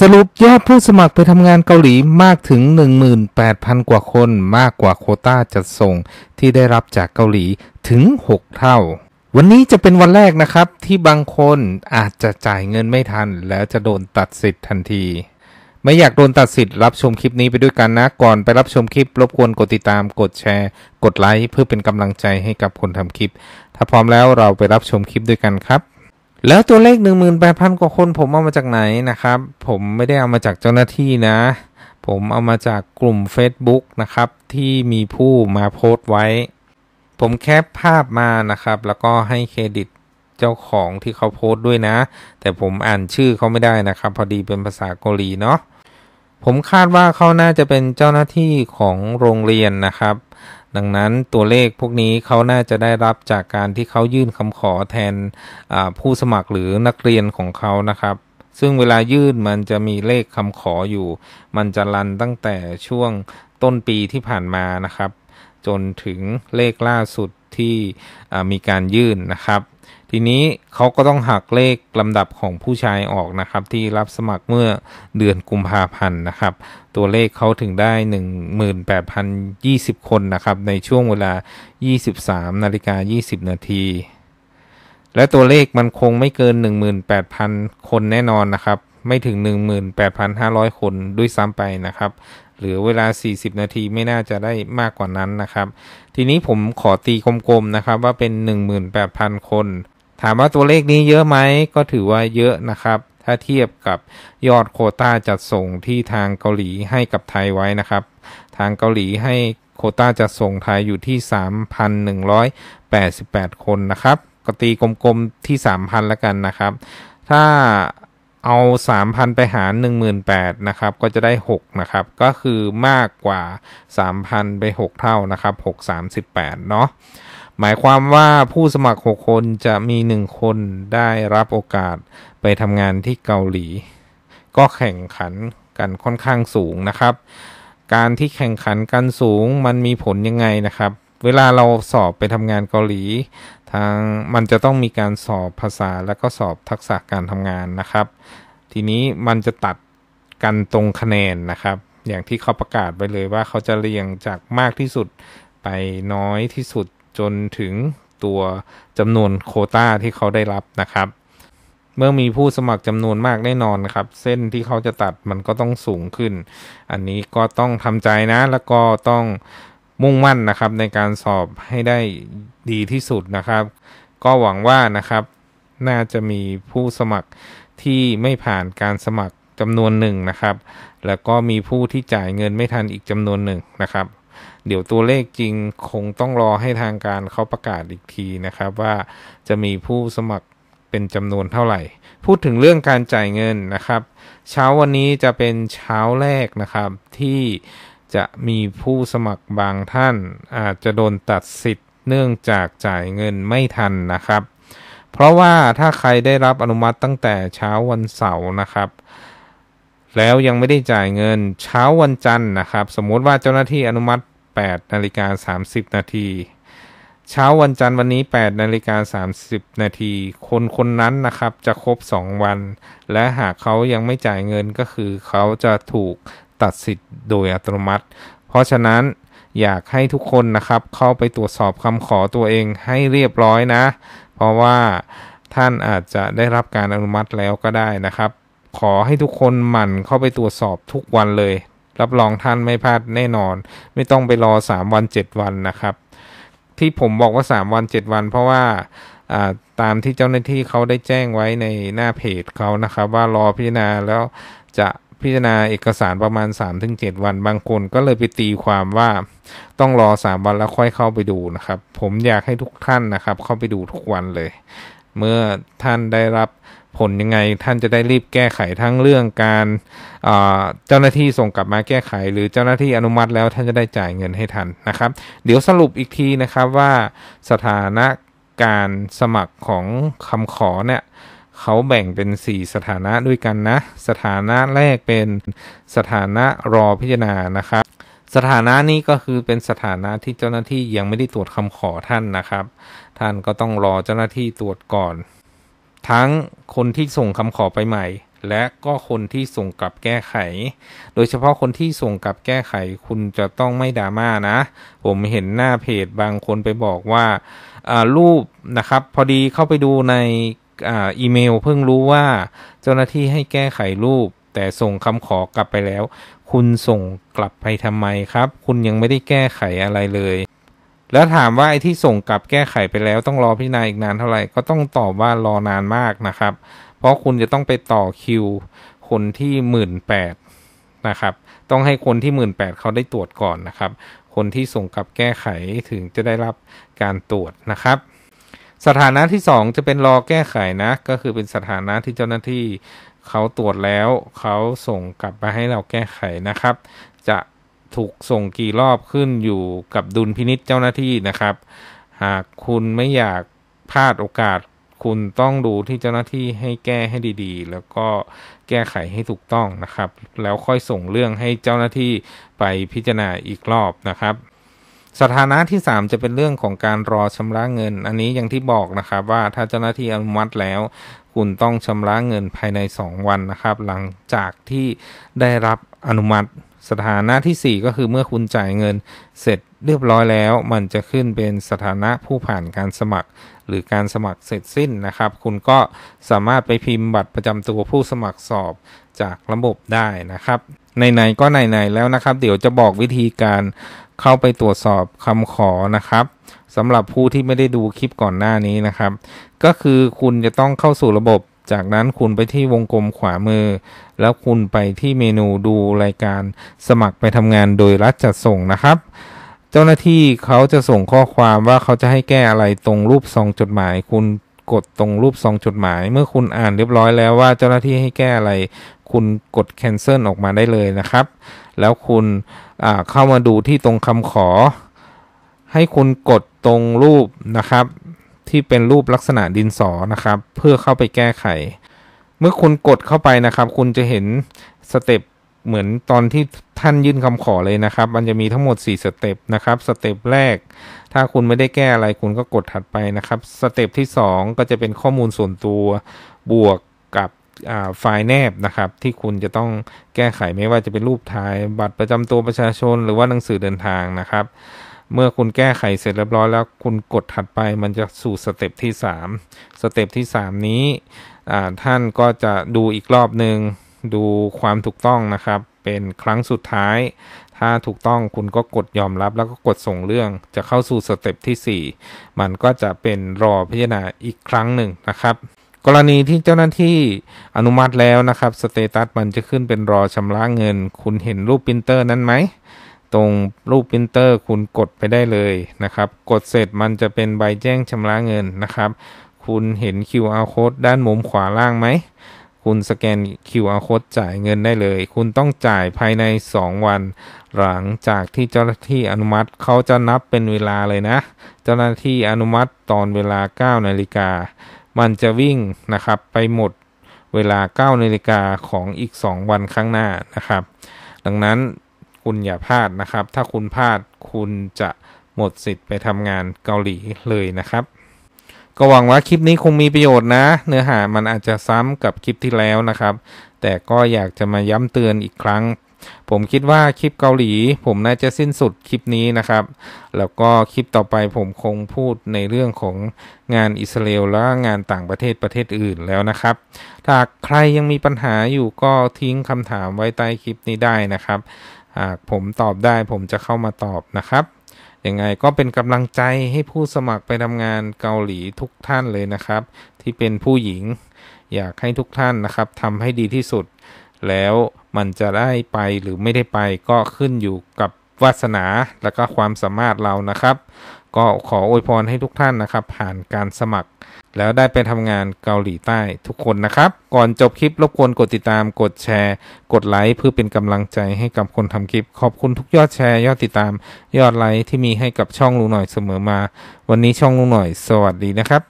สรุปยอดผู้สมัครไปทำงานเกาหลีมากถึง 18,000 กว่าคนมากกว่าโคต้าจัดส่งที่ได้รับจากเกาหลีถึง 6 เท่า วันนี้จะเป็นวันแรกนะครับที่บางคนอาจจะจ่ายเงินไม่ทันแล้วจะโดนตัดสิทธิ์ทันที ไม่อยากโดนตัดสิทธิ์รับชมคลิปนี้ไปด้วยกันนะก่อนไปรับชมคลิปรบกวนกดติดตามกดแชร์กดไลค์เพื่อเป็นกำลังใจให้กับคนทำคลิปถ้าพร้อมแล้วเราไปรับชมคลิปด้วยกันครับแล้วตัวเลขหนนึ่งมืแปดพันกว่าคน ผมเอามาจากไหนนะครับ ผมไม่ได้เอามาจากเจ้าหน้าที่นะ ผมเอามาจากกลุ่ม Facebook นะครับ ที่มีผู้มาโพสต์ไว้ ผมแคปภาพมานะครับ แล้วก็ให้เครดิตเจ้าของที่เขาโพสต์ด้วยนะ แต่ผมอ่านชื่อเขาไม่ได้นะครับ พอดีเป็นภาษาเกาหลีเนาะผมคาดว่าเขาน่าจะเป็นเจ้าหน้าที่ของโรงเรียนนะครับดังนั้นตัวเลขพวกนี้เขาน่าจะได้รับจากการที่เขายื่นคำขอแทนผู้สมัครหรือนักเรียนของเขานะครับ ซึ่งเวลายื่นมันจะมีเลขคำขออยู่ มันจะรันตั้งแต่ช่วงต้นปีที่ผ่านมานะครับ จนถึงเลขล่าสุดที่มีการยื่นนะครับทีนี้เขาก็ต้องหักเลขลำดับของผู้ชายออกนะครับที่รับสมัครเมื่อเดือนกุมภาพันธ์นะครับ ตัวเลขเขาถึงได้ 18,020 คนนะครับในช่วงเวลา 23นาฬิกา20นาทีและตัวเลขมันคงไม่เกิน 18,000 คนแน่นอนนะครับไม่ถึง 18,500 คนด้วยซ้ำไปนะครับหรือเวลา 40 นาทีไม่น่าจะได้มากกว่านั้นนะครับ ทีนี้ผมขอตีกลมๆนะครับว่าเป็น 18,000 คนถามว่าตัวเลขนี้เยอะไหมก็ถือว่าเยอะนะครับถ้าเทียบกับยอดโคต้าจัดส่งที่ทางเกาหลีให้กับไทยไว้นะครับ ทางเกาหลีให้โคต้าจัดส่งไทยอยู่ที่3,188คนนะครับก็ตีกลมๆที่3,000แล้วกันนะครับ ถ้าเอา 3,000 ไปหาร 18,000นะครับ ก็จะได้ 6 นะครับ ก็คือมากกว่า3,000 ไป6 เท่า นะครับ6 38เนาะ หมายความว่าผู้สมัคร6คนจะมี1คนได้รับโอกาสไปทำงานที่เกาหลี ก็แข่งขันกันค่อนข้างสูงนะครับ การที่แข่งขันกันสูง มันมีผลยังไงนะครับ เวลาเราสอบไปทำงานเกาหลีทางมันจะต้องมีการสอบภาษาและก็สอบทักษะการทำงานนะครับ ทีนี้มันจะตัดกันตรงคะแนนนะครับ อย่างที่เขาประกาศไปเลย ว่าเขาจะเรียงจากมากที่สุดไปน้อยที่สุดจนถึงตัวจำนวนโคต้าที่เขาได้รับนะครับ เมื่อมีผู้สมัครจำนวนมากแน่นอนครับ เส้นที่เขาจะตัดมันก็ต้องสูงขึ้น อันนี้ก็ต้องทำใจนะ แล้วก็ต้องมุ่งมั่นนะครับในการสอบให้ได้ดีที่สุดนะครับ ก็หวังว่านะครับ น่าจะมีผู้สมัครที่ไม่ผ่านการสมัครจำนวนหนึ่งนะครับ แล้วก็มีผู้ที่จ่ายเงินไม่ทันอีกจำนวนหนึ่งนะครับ เดี๋ยวตัวเลขจริงคงต้องรอให้ทางการเขาประกาศอีกทีนะครับ ว่าจะมีผู้สมัครเป็นจำนวนเท่าไหร่ พูดถึงเรื่องการจ่ายเงินนะครับ เช้าวันนี้จะเป็นเช้าแรกนะครับที่จะมีผู้สมัครบางท่าน อาจจะโดนตัดสิทธิ์เนื่องจากจ่ายเงินไม่ทันนะครับ เพราะว่าถ้าใครได้รับอนุมัติตั้งแต่เช้าวันเสาร์นะครับ แล้วยังไม่ได้จ่ายเงินเช้าวันจันทร์นะครับ สมมุติว่าเจ้าหน้าที่อนุมัติ8นาฬิกา30นาทีเช้าวันจันทร์วันนี้8นาฬิกา30นาทีคนคนนั้นนะครับจะครบ 2 วันและหากเขายังไม่จ่ายเงินก็คือเขาจะถูกตัดสิทธิ์โดยอัตโนมัติ เพราะฉะนั้นอยากให้ทุกคนนะครับเข้าไปตรวจสอบคำขอตัวเองให้เรียบร้อยนะ เพราะว่าท่านอาจจะได้รับการอนุมัติแล้วก็ได้นะครับ ขอให้ทุกคนหมั่นเข้าไปตรวจสอบทุกวันเลย รับรองท่านไม่พลาดแน่นอน ไม่ต้องไปรอ3วัน7 วันนะครับ ที่ผมบอกว่า3วัน7วัน เพราะว่าตามที่เจ้าหน้าที่เขาได้แจ้งไว้ในหน้าเพจเขานะครับ ว่ารอพิจารณาแล้วจะพิจารณาเอกสารประมาณ3เวันบางคนก็เลยไปตีความว่าต้องรอ 3 วันแล้วค่อยเข้าไปดูนะครับผมอยากให้ทุกท่านนะครับ เข้าไปดูทุกวันเลย เมื่อท่านได้รับผลยังไง ท่านจะได้รีบแก้ไขทั้งเรื่องการเจ้าหน้าที่ส่งกลับมาแก้ไข หรือเจ้าหน้าที่อนุมัติแล้วท่านจะได้จ่ายเงินให้ทันนะครับ เดี๋ยวสรุปอีกทีนะครับว่าสถานะการสมัครของคำขอเนี่ยเขาแบ่งเป็น4สถานะด้วยกันนะ สถานะแรกเป็นสถานะรอพิจารณานะครับ สถานะนี้ก็คือเป็นสถานะที่เจ้าหน้าที่ยังไม่ได้ตรวจคำขอท่านนะครับ ท่านก็ต้องรอเจ้าหน้าที่ตรวจก่อน ทั้งคนที่ส่งคำขอไปใหม่ และก็คนที่ส่งกลับแก้ไข โดยเฉพาะคนที่ส่งกลับแก้ไขคุณจะต้องไม่ดราม่า นะ ผมเห็นหน้าเพจบางคนไปบอกว่ารูปนะครับ พอดีเข้าไปดูในอีเมลเพิ่งรู้ว่า เจ้าหน้าที่ให้แก้ไขรูป แต่ส่งคำขอกลับไปแล้ว คุณส่งกลับไปทำไมครับ คุณยังไม่ได้แก้ไขอะไรเลย แล้วถามว่าไอ้ที่ส่งกลับแก้ไขไปแล้วต้องรอพิจารณาอีกนานเท่าไหร่ ก็ต้องตอบว่ารอนานมากนะครับ เพราะคุณจะต้องไปต่อคิวคนที่หมื่นแปดนะครับต้องให้คนที่หมื่นแปดเขาได้ตรวจก่อนนะครับ คนที่ส่งกลับแก้ไขถึงจะได้รับการตรวจนะครับสถานะที่สองจะเป็นรอแก้ไขนะก็คือเป็นสถานะที่เจ้าหน้าที่เขาตรวจแล้วเขาส่งกลับมาให้เราแก้ไขนะครับ จะถูกส่งกี่รอบขึ้นอยู่กับดุลพินิษเจ้าหน้าที่นะครับ หากคุณไม่อยากพลาดโอกาสคุณต้องดูที่เจ้าหน้าที่ให้แก้ให้ดี ๆ แล้วก็แก้ไขให้ถูกต้องนะครับ แล้วค่อยส่งเรื่องให้เจ้าหน้าที่ไปพิจารณาอีกรอบนะครับสถานะที่3จะเป็นเรื่องของการรอชำระเงิน อันนี้อย่างที่บอกนะครับ ว่าถ้าเจ้าหน้าที่อนุมัติแล้ว คุณต้องชำระเงินภายใน2วันนะครับ หลังจากที่ได้รับอนุมัติ สถานะที่ 4 ก็คือเมื่อคุณจ่ายเงินเสร็จเรียบร้อยแล้วมันจะขึ้นเป็นสถานะผู้ผ่านการสมัคร หรือการสมัครเสร็จสิ้นนะครับ คุณก็สามารถไปพิมพ์บัตรประจำตัวผู้สมัครสอบจากระบบได้นะครับในนก็ในๆแล้วนะครับ เดี๋ยวจะบอกวิธีการเข้าไปตรวจสอบคำขอนะครับสำหรับผู้ที่ไม่ได้ดูคลิปก่อนหน้านี้นะครับ ก็คือคุณจะต้องเข้าสู่ระบบ จากนั้นคุณไปที่วงกลมขวามือ แล้วคุณไปที่เมนูดูรายการสมัครไปทำงานโดยรัฐจัดส่งนะครับ เจ้าหน้าที่เขาจะส่งข้อความว่าเขาจะให้แก้อะไรตรงรูปซองจดหมาย คุณกดตรงรูปซองจดหมาย เมื่อคุณอ่านเรียบร้อยแล้วว่าเจ้าหน้าที่ให้แก้อะไร คุณกด cancel ออกมาได้เลยนะครับแล้วคุณเข้ามาดูที่ตรงคำขอให้คุณกดตรงรูปนะครับ ที่เป็นรูปลักษณะดินสอนะครับ เพื่อเข้าไปแก้ไข เมื่อคุณกดเข้าไปนะครับ คุณจะเห็นสเต็ปเหมือนตอนที่ท่านยื่นคำขอเลยนะครับ มันจะมีทั้งหมด4สเต็ปนะครับสเต็ปแรก ถ้าคุณไม่ได้แก้อะไรคุณก็กดถัดไปนะครับสเต็ปที่2 ก็จะเป็นข้อมูลส่วนตัวบวกกับไฟล์แนบนะครับที่คุณจะต้องแก้ไขไม่ว่าจะเป็นรูปถ่าย บัตรประจำตัวประชาชนหรือว่าหนังสือเดินทางนะครับ เมื่อคุณแก้ไขเสร็จเรียบร้อยแล้วคุณกดถัดไปมันจะสู่สเต็ปที่ 3 สเต็ปที่ 3 นี้ท่านก็จะดูอีกรอบหนึ่งดูความถูกต้องนะครับ เป็นครั้งสุดท้าย ถ้าถูกต้องคุณก็กดยอมรับแล้วก็กดส่งเรื่อง จะเข้าสู่สเต็ปที่ 4 มันก็จะเป็นรอพิจารณาอีกครั้งหนึ่งนะครับกรณีที่เจ้าหน้าที่อนุมัติแล้วนะครับสเตตัสมันจะขึ้นเป็นรอชำระเงิน คุณเห็นรูปปรินเตอร์นั้นไหมตรงรูปปรินเตอร์คุณกดไปได้เลยนะครับ กดเสร็จมันจะเป็นใบแจ้งชำระเงินนะครับคุณเห็น QR code ด้านมุมขวาล่างไหมคุณสแกน QR code จ่ายเงินได้เลย คุณต้องจ่ายภายใน 2 วัน หลังจากที่เจ้าหน้าที่อนุมัติเขาจะนับเป็นเวลาเลยนะ เจ้าหน้าที่อนุมัติตอนเวลา9นาฬิกามันจะวิ่งนะครับไปหมดเวลา9นาฬิกาของอีก 2 วันข้างหน้านะครับ ดังนั้นคุณอย่าพลาดนะครับ ถ้าคุณพลาดคุณจะหมดสิทธิ์ไปทำงานเกาหลีเลยนะครับ ก็หวังว่าคลิปนี้คงมีประโยชน์นะ เนื้อหามันอาจจะซ้ำกับคลิปที่แล้วนะครับ แต่ก็อยากจะมาย้ำเตือนอีกครั้งผมคิดว่าคลิปเกาหลี ผมน่าจะสิ้นสุดคลิปนี้นะครับ แล้วก็คลิปต่อไปผมคงพูดในเรื่องของงานอิสราเอลและงานต่างประเทศประเทศอื่นแล้วนะครับถ้าใครยังมีปัญหาอยู่ก็ทิ้งคำถามไว้ใต้คลิปนี้ได้นะครับหากผมตอบได้ ผมจะเข้ามาตอบนะครับยังไงก็เป็นกำลังใจให้ผู้สมัครไปทำงานเกาหลีทุกท่านเลยนะครับ ที่เป็นผู้หญิง อยากให้ทุกท่านนะครับทำให้ดีที่สุดแล้วมันจะได้ไปหรือไม่ได้ไปก็ขึ้นอยู่กับวาสนาและก็ความสามารถเรานะครับ ก็ขออวยพรให้ทุกท่านนะครับ ผ่านการสมัคร แล้วได้ไปทำงานเกาหลีใต้ ทุกคนนะครับ ก่อนจบคลิปรบกวนกดติดตามกดแชร์ กดไลค์เพื่อเป็นกำลังใจให้กับคนทำคลิป ขอบคุณทุกยอดแชร์ ยอดติดตามยอดไลค์ที่มีให้กับช่องลุงหน่อยเสมอมา วันนี้ช่องลุงหน่อย สวัสดีนะครับ